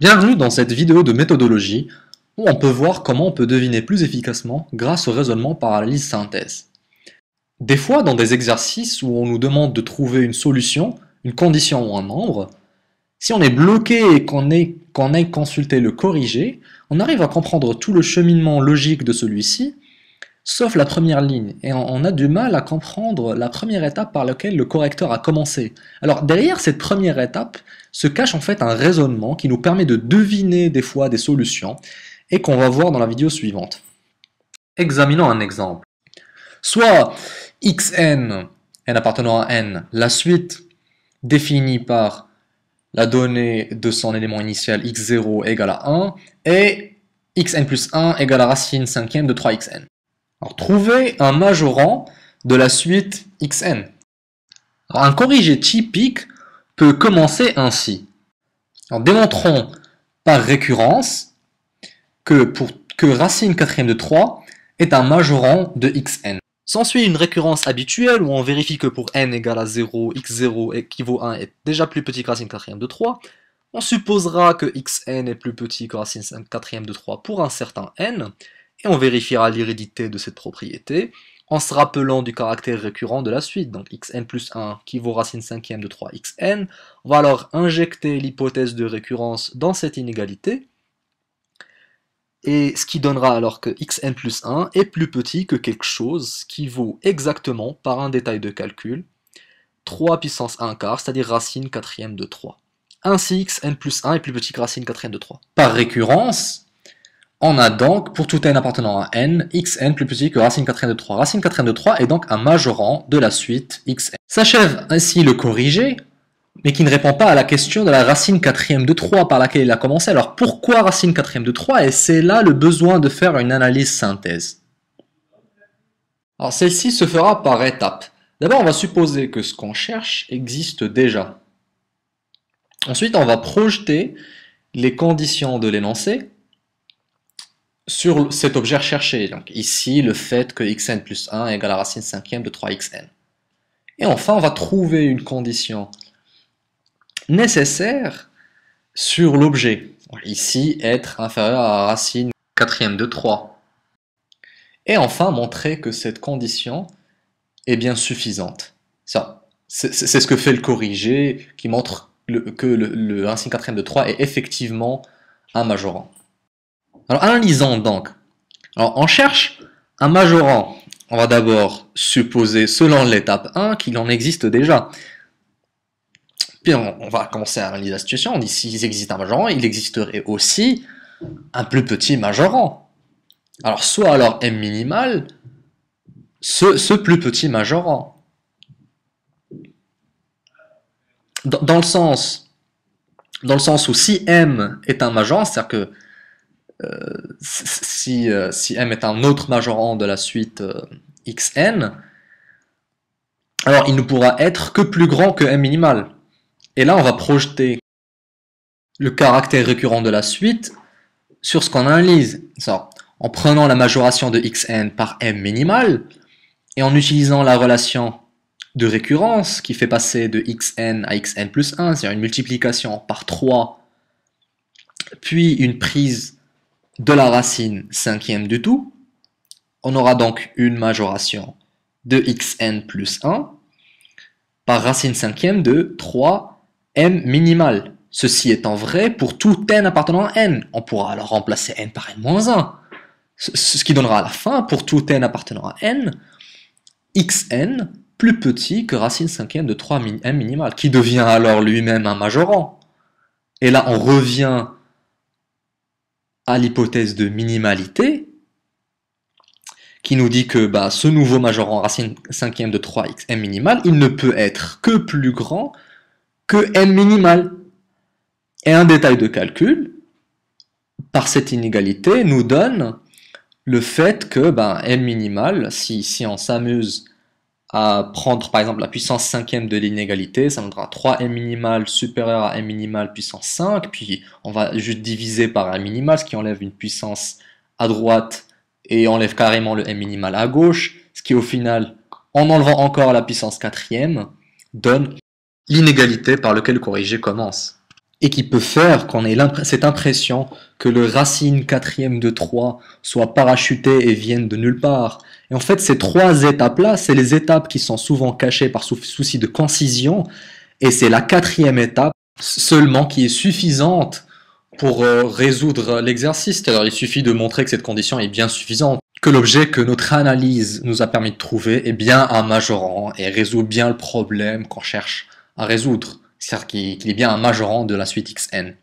Bienvenue dans cette vidéo de méthodologie où on peut voir comment on peut deviner plus efficacement grâce au raisonnement par analyse-synthèse. Des fois, dans des exercices où on nous demande de trouver une solution, une condition ou un nombre, si on est bloqué et qu'on ait, consulté le corrigé, on arrive à comprendre tout le cheminement logique de celui-ci sauf la première ligne, et on a du mal à comprendre la première étape par laquelle le correcteur a commencé. Alors derrière cette première étape se cache en fait un raisonnement qui nous permet de deviner des fois des solutions, et qu'on va voir dans la vidéo suivante. Examinons un exemple. Soit xn, n appartenant à n, la suite définie par la donnée de son élément initial x0 égale à 1, et xn plus 1 égale à racine cinquième de 3xn trouver un majorant de la suite xn. un corrigé typique peut commencer ainsi. démontrons par récurrence que, pour, que racine quatrième de 3 est un majorant de xn. S'ensuit une récurrence habituelle où on vérifie que pour n égale à 0, x0 équivaut à 1 est déjà plus petit que racine quatrième de 3. On supposera que xn est plus petit que racine quatrième de 3 pour un certain n, et on vérifiera l'hérédité de cette propriété en se rappelant du caractère récurrent de la suite, donc xn plus 1 qui vaut racine cinquième de 3xn, on va alors injecter l'hypothèse de récurrence dans cette inégalité, et ce qui donnera alors que xn plus 1 est plus petit que quelque chose qui vaut exactement, par un détail de calcul, 3 puissance 1 quart, c'est-à-dire racine quatrième de 3. Ainsi, xn plus 1 est plus petit que racine quatrième de 3. Par récurrence, on a donc, pour tout n appartenant à n, xn plus petit que racine quatrième de 3. Racine quatrième de 3 est donc un majorant de la suite xn. S'achève ainsi le corrigé, mais qui ne répond pas à la question de la racine quatrième de 3 par laquelle il a commencé. Alors pourquoi racine quatrième de 3 Et c'est là le besoin de faire une analyse synthèse. Alors celle-ci se fera par étapes. D'abord, on va supposer que ce qu'on cherche existe déjà. Ensuite, on va projeter les conditions de l'énoncé sur cet objet recherché. Donc ici, le fait que xn plus 1 égale à racine cinquième de 3xn. Et enfin, on va trouver une condition nécessaire sur l'objet. Ici, être inférieur à la racine quatrième de 3. Et enfin, montrer que cette condition est bien suffisante. Ça, c'est ce que fait le corrigé, qui montre que le, le racine quatrième de 3 est effectivement un majorant. Alors analysons donc. on cherche un majorant. On va d'abord supposer, selon l'étape 1, qu'il en existe déjà. Puis on, va commencer à analyser la situation. On dit s'il existe un majorant, il existerait aussi un plus petit majorant. Alors soit alors M minimal, ce, plus petit majorant. Dans, dans, le sens, dans le sens où si M est un majorant, c'est-à-dire que euh, si, M est un autre majorant de la suite euh, Xn, alors il ne pourra être que plus grand que M minimal. Et là, on va projeter le caractère récurrent de la suite sur ce qu'on analyse. en prenant la majoration de Xn par M minimal, et en utilisant la relation de récurrence qui fait passer de Xn à Xn plus 1, c'est-à-dire une multiplication par 3, puis une prise de la racine cinquième du tout. On aura donc une majoration de xn plus 1 par racine cinquième de 3m minimal. Ceci étant vrai pour tout n appartenant à n. On pourra alors remplacer n par n-1. Ce qui donnera à la fin, pour tout n appartenant à n, xn plus petit que racine cinquième de 3m minimal, qui devient alors lui-même un majorant. Et là, on revient à l'hypothèse de minimalité, qui nous dit que bah, ce nouveau majorant racine cinquième de 3x m minimal, il ne peut être que plus grand que m minimal. Et un détail de calcul, par cette inégalité, nous donne le fait que bah, m minimal, si, si on s'amuse à prendre par exemple la puissance cinquième de l'inégalité, ça nous donnera 3m minimal supérieur à m minimal puissance 5, puis on va juste diviser par m minimal, ce qui enlève une puissance à droite et enlève carrément le m minimal à gauche, ce qui au final, en enlevant encore la puissance quatrième, donne l'inégalité par laquelle corrigé commence et qui peut faire qu'on ait cette impression que le racine quatrième de 3 soit parachuté et vienne de nulle part. Et en fait, ces trois étapes-là, c'est les étapes qui sont souvent cachées par souci de concision, et c'est la quatrième étape seulement qui est suffisante pour euh, résoudre l'exercice. Alors il suffit de montrer que cette condition est bien suffisante, que l'objet que notre analyse nous a permis de trouver est bien un majorant et résout bien le problème qu'on cherche à résoudre c'est-à-dire qu'il est bien un majorant de la suite Xn.